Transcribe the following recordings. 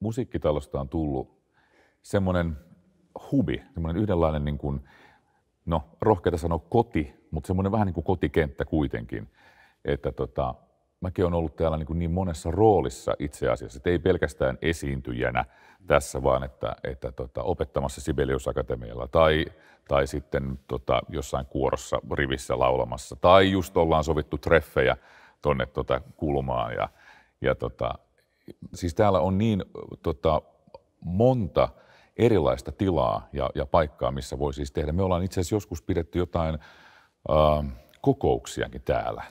musiikkitalosta on tullut semmoinen hubi, semmoinen yhdenlainen niin kuin, no rohkeita sanoa koti, mutta semmoinen vähän niin kuin kotikenttä kuitenkin. Että tota, mäkin olen ollut täällä niin, kuin niin monessa roolissa itse asiassa, että ei pelkästään esiintyjänä tässä, vaan että, että tota, opettamassa Sibelius Akatemialla tai, tai sitten tota, jossain kuorossa rivissä laulamassa tai just ollaan sovittu treffejä tonne tota, kulmaan ja, ja tota, siis täällä on niin tota, monta erilaista tilaa ja, ja paikkaa, missä voi siis tehdä. Me ollaan itse asiassa joskus pidetty jotain äh, kokouksiakin täällä,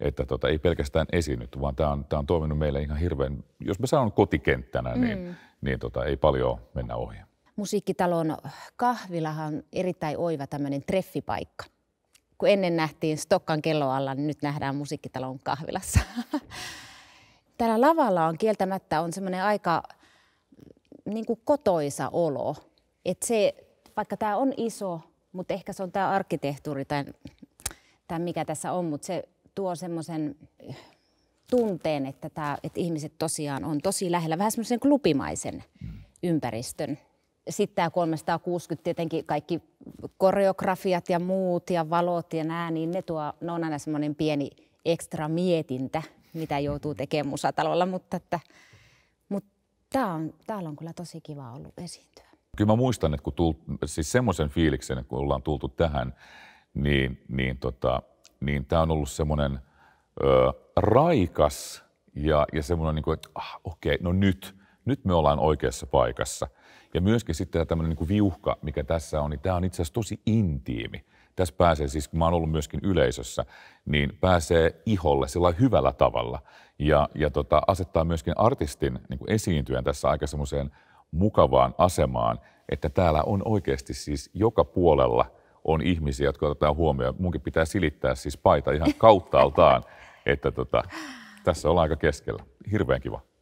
että tota, ei pelkästään esiinnyt, vaan tämä on, tää on toiminut meille ihan hirveän, jos mä sanon kotikenttänä, niin, mm. niin, niin tota, ei paljon mennä ohi. Musiikkitalon kahvilahan on erittäin oiva tämmöinen treffipaikka. Kun ennen nähtiin Stokkan alla, niin nyt nähdään musiikkitalon kahvilassa. täällä lavalla on kieltämättä on semmoinen aika mm, niin kuin kotoisa olo. Että se, vaikka tämä on iso, mutta ehkä se on tämä arkkitehtuuri tai, tai mikä tässä on, mutta se tuo semmoisen tunteen, että, tämä, että ihmiset tosiaan on tosi lähellä, vähän semmoisen klubimaisen ympäristön. Sitten tämä 360 tietenkin kaikki koreografiat ja muut ja valot ja nämä, niin ne, tuo, ne on aina semmoinen pieni ekstra mietintä mitä joutuu tekemään musatalolla, mutta, että, mutta tää on, täällä on kyllä tosi kiva ollut esiintyä. Kyllä mä muistan, että kun tult, siis semmoisen fiiliksen, kun ollaan tultu tähän, niin, niin, tota, niin tämä on ollut semmoinen ö, raikas ja, ja semmoinen, niin kuin, että ah, okei, okay, no nyt, nyt me ollaan oikeassa paikassa. Ja myöskin sitten tämä tämmöinen niin viuhka, mikä tässä on, niin tämä on itse asiassa tosi intiimi tässä pääsee siis, kun mä oon ollut myöskin yleisössä, niin pääsee iholle sillä hyvällä tavalla. Ja, ja tota, asettaa myöskin artistin niin kuin esiintyjän tässä aika semmoiseen mukavaan asemaan, että täällä on oikeasti siis joka puolella on ihmisiä, jotka otetaan huomioon. Munkin pitää silittää siis paita ihan kauttaaltaan, että tota, tässä ollaan aika keskellä. Hirveän kiva.